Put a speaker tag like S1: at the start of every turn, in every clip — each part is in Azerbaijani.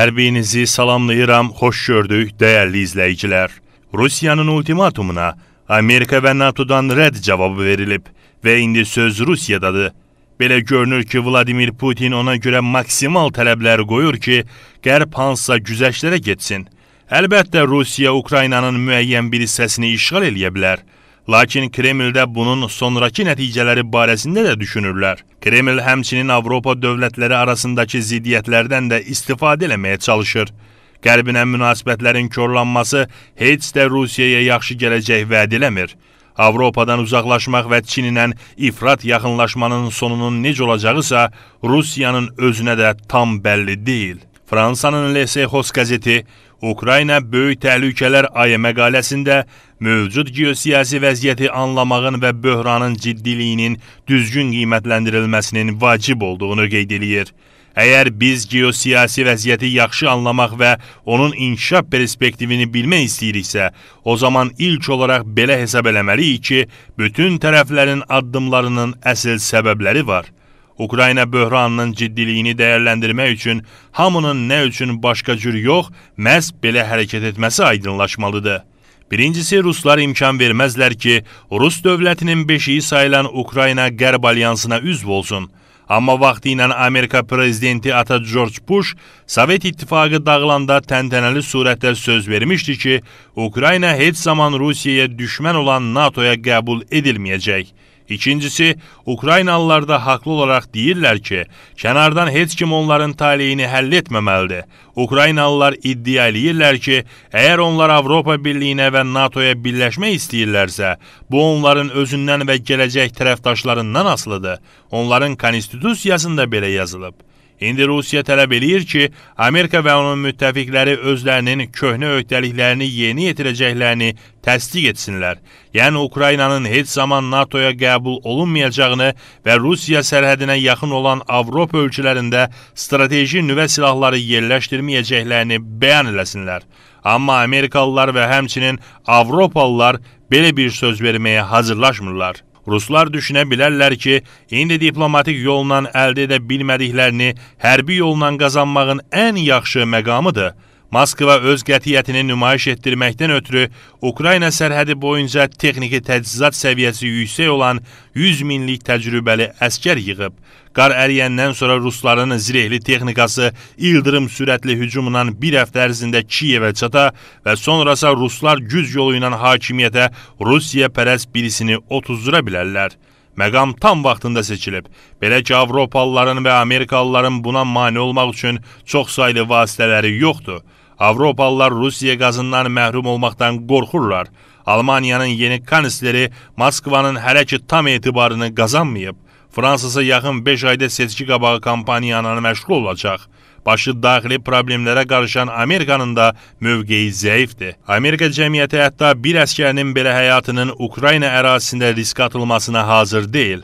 S1: Hər birinizi salamlayıram, xoş gördük, dəyərli izləyicilər. Rusiyanın ultimatumuna Amerika və NATO-dan rədd cavabı verilib və indi söz Rusiyadadır. Belə görünür ki, Vladimir Putin ona görə maksimal tələblər qoyur ki, qərb hansısa güzəştlərə getsin. Əlbəttə, Rusiya Ukraynanın müəyyən bir hissəsini işğal eləyə bilər, Lakin Kremldə bunun sonrakı nəticələri barəsində də düşünürlər. Kreml həmçinin Avropa dövlətləri arasındakı ziddiyyətlərdən də istifadə eləməyə çalışır. Qərbinə münasibətlərin körlanması heç də Rusiyaya yaxşı gələcək vəd eləmir. Avropadan uzaqlaşmaq və Çinlə ifrat yaxınlaşmanın sonunun necə olacağısa Rusiyanın özünə də tam bəlli deyil. Fransanın Les Echos qəzeti Ukrayna böyük təhlükələr ayı məqaləsində mövcud geosiyasi vəziyyəti anlamağın və böhranın ciddiliyinin düzgün qiymətləndirilməsinin vacib olduğunu qeyd eləyir. Əgər biz geosiyasi vəziyyəti yaxşı anlamaq və onun inkişaf perspektivini bilmək istəyiriksə, o zaman ilk olaraq belə hesab eləməliyik ki, bütün tərəflərin addımlarının əsl səbəbləri var. Ukrayna böhranının ciddiliyini dəyərləndirmək üçün hamının nə üçün başqa cür yox, məhz belə hərəkət etməsi aydınlaşmalıdır. Birincisi, ruslar imkan verməzlər ki, Rus dövlətinin beşiyi sayılan Ukrayna Qərb Alyansına üzv olsun. Amma vaxtı ilə Amerika prezidenti ata George Bush Sovet İttifaqı dağılanda təntənəli surətdə söz vermişdi ki, Ukrayna heç zaman Rusiyaya düşmən olan NATO-ya qəbul edilməyəcək. İkincisi, Ukraynalılar da haqlı olaraq deyirlər ki, kənardan heç kim onların taleyini həll etməməlidir. Ukraynalılar iddia eləyirlər ki, əgər onlar Avropa Birliyinə və NATO-ya birləşmək istəyirlərsə, bu onların özündən və gələcək tərəfdaşlarından asılıdır. Onların konstitusiyasında belə yazılıb. İndi Rusiya tələb eləyir ki, Amerika və onun müttəfiqləri özlərinin köhnə öhdəliklərini yeni yetirəcəklərini təsdiq etsinlər. Yəni Ukraynanın heç zaman NATO-ya qəbul olunmayacağını və Rusiya sərhədinə yaxın olan Avropa ölkələrində strateji nüvə silahları yerləşdirməyəcəklərini bəyan eləsinlər. Amma Amerikalılar və həmçinin Avropalılar belə bir söz verməyə hazırlaşmırlar. Ruslar düşünə bilərlər ki, indi diplomatik yolla əldə edə bilmədiklərini hərbi yolla qazanmağın ən yaxşı məqamıdır. Moskva öz qətiyyətini nümayiş etdirməkdən ötürü Ukrayna sərhədi boyunca texniki təchizat səviyyəsi yüksək olan 100 minlik təcrübəli əskər yığıb. Qar əriyəndən sonra rusların zirehli texnikası ildırım sürətli hücumla bir həftə ərzində Kiyevə çata və sonrasa ruslar güc yolu ilə hakimiyyətə Rusiya pərəst birisini otuzdura bilərlər. Məqam tam vaxtında seçilib. Belə ki, Avropalıların və Amerikalıların buna mane olmaq üçün çox saylı vasitələri yoxdur. Avropalılar Rusiya qazından məhrum olmaqdan qorxurlar. Almaniyanın yeni kansleri Moskvanın hələ ki tam etibarını qazanmayıb. Fransasa yaxın 5 ayda seçki qabağı kampaniyanın məşğul olacaq. Başı daxili problemlərə qarışan Amerikanın da mövqeyi zəifdir. Amerika cəmiyyəti hətta bir əskərinin belə həyatının Ukrayna ərazisində risk atılmasına hazır deyil.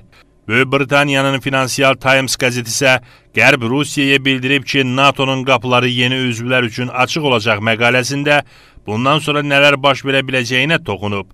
S1: Böyük Britaniyanın Financial Times qəzeti isə Qərb Rusiyaya bildirib ki, NATO-nun qapıları yeni üzvlər üçün açıq olacaq məqaləsində bundan sonra nələr baş verə biləcəyinə toxunub.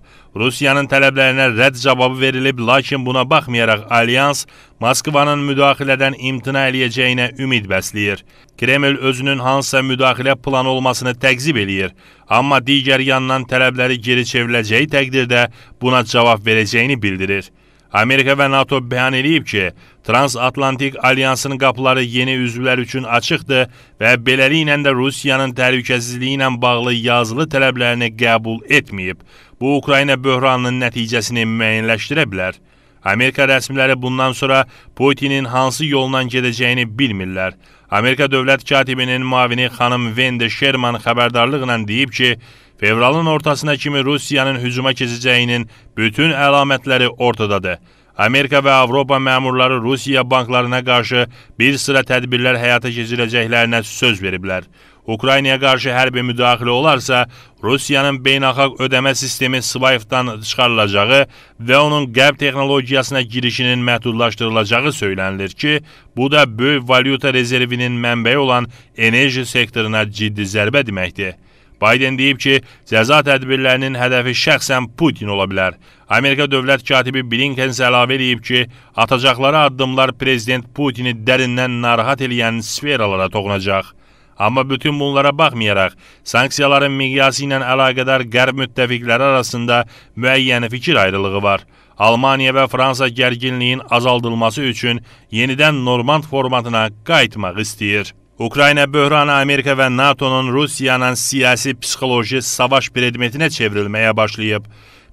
S1: Rusiyanın tələblərinə rədd cavabı verilib, lakin buna baxmayaraq alyans Moskvanın müdaxilədən imtina eləyəcəyinə ümid bəsləyir. Kreml özünün hansısa müdaxilə planı olmasını təqzib eləyir, amma digər yandan tələbləri geri çevriləcəyi təqdirdə buna cavab verəcəyini bildirir. Amerika və NATO bəyan edib ki, Transatlantik Alyansının qapıları yeni üzvlər üçün açıqdır və beləliklə də Rusiyanın təhlükəsizliyi ilə bağlı yazılı tələblərini qəbul etməyib. Bu Ukrayna böhranının nəticəsini müəyyənləşdirə bilər. Amerika rəsmiləri bundan sonra Putinin hansı yolla gedəcəyini bilmirlər. Amerika dövlət katibinin müavini xanım Wendy Sherman xəbərdarlıqla deyib ki, Fevralın ortasına kimi Rusiyanın hücuma keçəcəyinin bütün əlamətləri ortadadır. Amerika və Avropa məmurları Rusiya banklarına qarşı bir sıra tədbirlər həyata keçirəcəklərinə söz veriblər. Ukraynaya qarşı hərbi müdaxilə olarsa, Rusiyanın beynəlxalq ödəmə sistemi Swift-dan çıxarılacağı və onun qərb texnologiyasına girişinin məhdudlaşdırılacağı söylənilir ki, bu da böyük valyuta rezervinin mənbəyi olan enerji sektoruna ciddi zərbə deməkdir. Biden deyib ki, cəza tədbirlərinin hədəfi şəxsən Putin ola bilər. Amerika dövlət katibi Blinken əlavə eləyib ki, atacaqları addımlar prezident Putini dərindən narahat eləyən sferalara toxunacaq. Amma bütün bunlara baxmayaraq, sanksiyaların miqyası ilə əlaqədar qərb müttəfiqləri arasında müəyyən fikir ayrılığı var. Almaniya və Fransa gərginliyin azaldılması üçün yenidən Normand formatına qayıtmaq istəyir. Ukrayna böhranı Amerika və NATO-nun Rusiyanın siyasi psixoloji savaş predmetinə çevrilməyə başlayıb.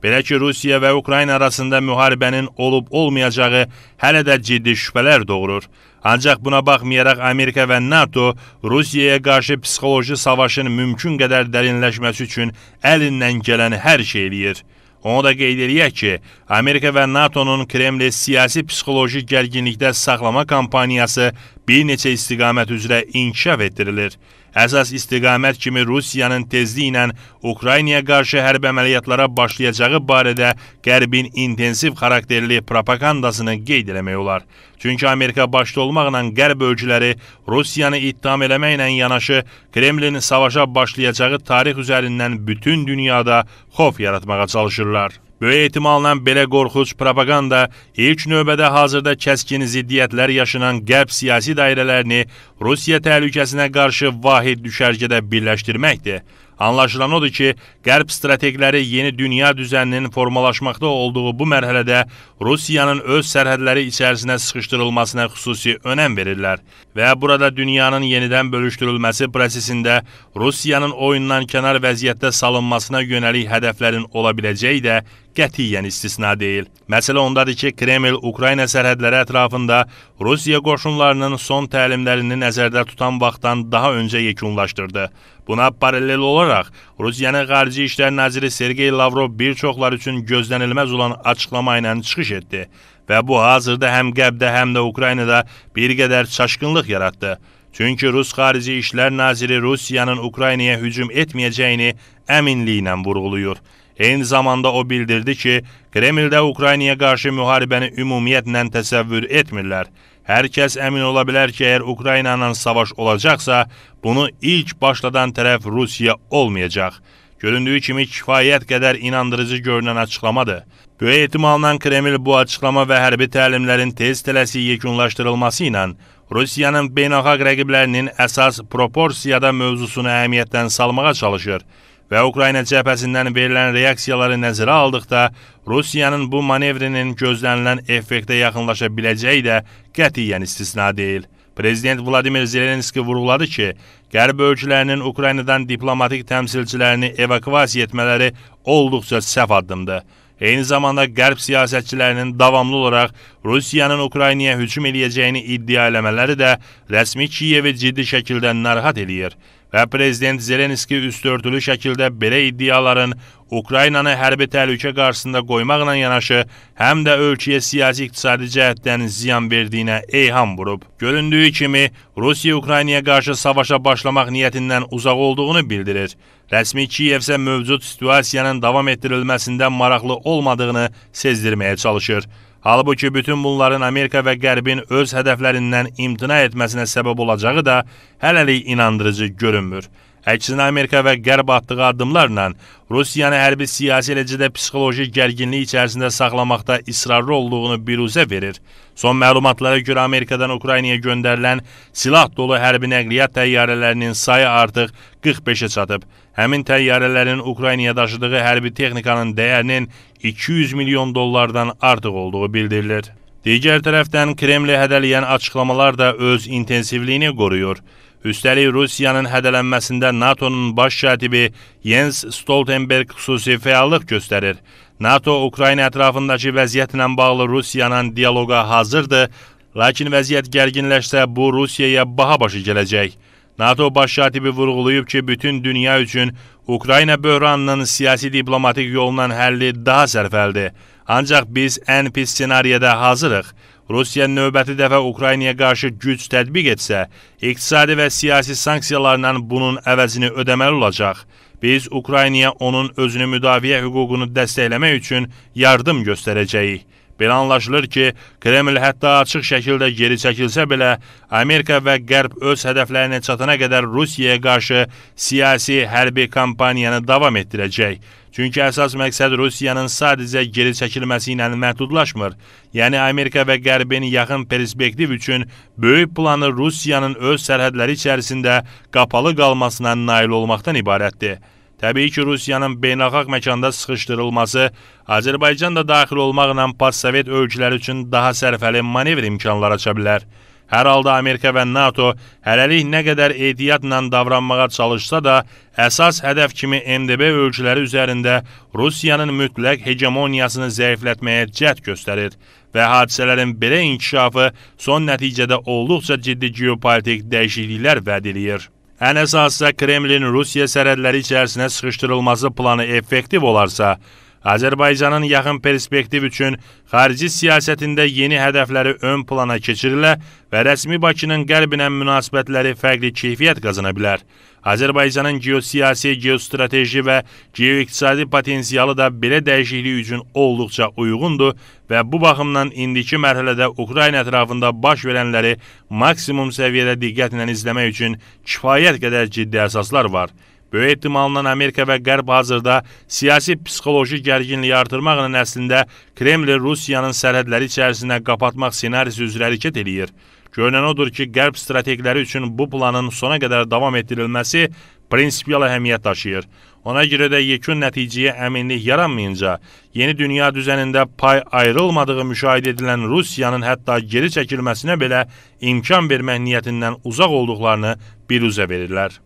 S1: Belə ki, Rusiya və Ukrayna arasında müharibənin olub-olmayacağı hələ də ciddi şübhələr doğurur. Ancaq buna baxmayaraq Amerika və NATO Rusiyaya qarşı psixoloji savaşın mümkün qədər dərinləşməsi üçün əlindən gələn hər şey eləyir. Onu da qeyd eləyək ki, Amerika və NATO-nun Kremli siyasi psixoloji gərginlikdə saxlama kampaniyası bir neçə istiqamət üzrə inkişaf etdirilir. Əsas istiqamət kimi Rusiyanın tezli ilə Ukraynaya qarşı hərb əməliyyatlara başlayacağı barədə Qərbin intensiv xarakterli propagandasını qeyd eləmək olar. Çünki Amerika başda olmaqla Qərb ölkələri Rusiyanı ittiham eləməklə yanaşı Kremlin savaşa başlayacağı tarix üzərindən bütün dünyada xof yaratmağa çalışırlar. Böyük ehtimalla belə qorxuc propaganda ilk növbədə hazırda kəskin ziddiyyətlər yaşanan qərb siyasi dairələrini Rusiya təhlükəsinə qarşı vahid düşərgədə birləşdirməkdir. Anlaşılan odur ki, qərb strateqləri yeni dünya düzəninin formalaşmaqda olduğu bu mərhələdə Rusiyanın öz sərhədləri içərisinə sıxışdırılmasına xüsusi önəm verirlər və burada dünyanın yenidən bölüşdürülməsi prosesində Rusiyanın oyundan kənar vəziyyətdə salınmasına yönəlik hədəflərin ola biləcəyi də qətiyyən istisna deyil. Məsələ ondadır ki, Kreml Ukrayna sərhədləri ətrafında Rusiya qoşunlarının son təlimlərini nəzərdə tutan vaxtdan daha öncə yekunlaşdırdı. Buna paralel olaraq Rusiyanın Xarici İşlər naziri Sergey Lavrov bir çoxlar üçün gözlənilməz olan açıqlama ilə çıxış etdi və bu hazırda həm Qəbdə, həm də Ukraynada bir qədər çaşqınlıq yaratdı. Çünki Rus Xarici İşlər naziri Rusiyanın Ukraynaya hücum etməyəcəyini əminliklə vurğuluyur. Eyni zamanda o bildirdi ki, Kremldə Ukraynaya qarşı müharibəni ümumiyyətlə təsəvvür etmirlər. Hər kəs əmin ola bilər ki, əgər Ukrayna ilə savaş olacaqsa, bunu ilk başladan tərəf Rusiya olmayacaq. Göründüyü kimi kifayət qədər inandırıcı görünən açıqlamadır. Böyük ehtimalla Kreml bu açıqlama və hərbi təlimlərin tez tələsik yekunlaşdırılması ilə Rusiyanın beynəlxalq rəqiblərinin əsas proporsiyada mövzusunu əhəmiyyətdən salmağa çalışır və Ukrayna cəbhəsindən verilən reaksiyaları nəzərə aldıqda Rusiyanın bu manevrinin gözlənilən effektə yaxınlaşa biləcəyi də qətiyyən istisna deyil. Prezident Vladimir Zelenski vurğuladı ki, Qərb ölkələrinin Ukraynadan diplomatik təmsilçilərini evakuasiya etmələri olduqca səhv addımdır. Eyni zamanda qərb siyasətçilərinin davamlı olaraq Rusiyanın Ukraynaya hücum eləyəcəyini iddia eləmələri də rəsmi Kiyevi ciddi şəkildə narahat eləyir və Prezident Zelenski üstörtülü şəkildə belə iddiaların Ukraynanı hərbi təhlükə qarşısında qoymaqla yanaşı, həm də ölkəyə siyasi-iqtisadi cəhətdən ziyan verdiyinə eyham vurub. Göründüyü kimi, Rusiya Ukraynaya qarşı savaşa başlamaq niyyətindən uzaq olduğunu bildirir. Rəsmi Kiyev isə mövcud situasiyanın davam etdirilməsində maraqlı olmadığını sezdirməyə çalışır. Halbuki bütün bunların Amerika və Qərbin öz hədəflərindən imtina etməsinə səbəb olacağı da hələlik inandırıcı görünmür. Əksinə Amerika və Qərb atdığı addımlarla Rusiyanı hərbi siyasi eləcə də psixoloji gərginlik içərisində saxlamaqda israrlı olduğunu biruzə verir. Son məlumatlara görə Amerikadan Ukraynaya göndərilən silah dolu hərbi nəqliyyat təyyarələrinin sayı artıq 45-ə çatıb. Həmin təyyarələrin Ukraynaya daşıdığı hərbi texnikanın dəyərinin 200 milyon dollardan artıq olduğu bildirilir. Digər tərəfdən Kremli hədəliyən açıqlamalar da öz intensivliyini qoruyur. Üstəlik Rusiyanın hədələnməsində NATO-nun baş katibi Jens Stoltenberg xüsusi fəallıq göstərir. NATO Ukrayna ətrafındakı vəziyyətlə bağlı Rusiyanın dialoqa hazırdır, lakin vəziyyət gərginləşsə bu Rusiyaya baha başı gələcək. NATO baş katibi vurğulayıb ki, bütün dünya üçün Ukrayna böhranının siyasi diplomatik yolla həlli daha sərfəldir. Ancaq biz ən pis ssenariyada hazırıq. Rusiya növbəti dəfə Ukraynaya qarşı güc tətbiq etsə, iqtisadi və siyasi sanksiyalarla bunun əvəzini ödəməli olacaq. Biz Ukraynaya onun özünü müdafiə hüququnu dəstəkləmək üçün yardım göstərəcəyik. Belə anlaşılır ki, Kreml hətta açıq şəkildə geri çəkilsə belə, Amerika və Qərb öz hədəflərinə çatana qədər Rusiyaya qarşı siyasi hərbi kampaniyanı davam etdirəcək. Çünki əsas məqsəd Rusiyanın sadəcə geri çəkilməsi ilə məhdudlaşmır. Yəni Amerika və Qərbin yaxın perspektiv üçün böyük planı Rusiyanın öz sərhədləri içərisində qapalı qalmasına nail olmaqdan ibarətdir. Təbii ki, Rusiyanın beynəlxalq məkanda sıxışdırılması Azərbaycan da daxil olmaqla postsovet ölkələri üçün daha sərfəli manevr imkanları aça bilər. Hər halda Amerika və NATO hələlik nə qədər ehtiyatla davranmağa çalışsa da, əsas hədəf kimi MDB ölkələri üzərində Rusiyanın mütləq hegemoniyasını zəiflətməyə cəhd göstərir və hadisələrin belə inkişafı son nəticədə olduqca ciddi geopolitik dəyişikliklər vəd eləyir. Ən əsası Kremlin Rusiya sərhədləri içərisinə sıxışdırılması planı effektiv olarsa, Azərbaycanın yaxın perspektiv üçün xarici siyasətində yeni hədəfləri ön plana keçirilə və rəsmi Bakının qərbinə münasibətləri fərqli keyfiyyət qazana bilər. Azərbaycanın geosiyasi, geostrateji və geoiqtisadi potensialı da belə dəyişiklik üçün olduqca uyğundur və bu baxımdan indiki mərhələdə Ukrayna ətrafında baş verənləri maksimum səviyyədə diqqətlə izləmək üçün kifayət qədər ciddi əsaslar var. Böyük ehtimalla Amerika və Qərb hazırda siyasi psixoloji gərginliyi artırmaqla əslində Kreml Rusiyanın sərhədləri içərisinə qapatmaq ssenarisi üzrə hərəkət eləyir. Görünən odur ki, Qərb strateqləri üçün bu planın sona qədər davam etdirilməsi prinsipial əhəmiyyət daşıyır. Ona görə də yekun nəticəyə əminlik yaranmayınca, yeni dünya düzənində pay ayrılmadığı müşahidə edilən Rusiyanın hətta geri çəkilməsinə belə imkan vermək niyyətindən uzaq olduqlarını biruzə verirlər.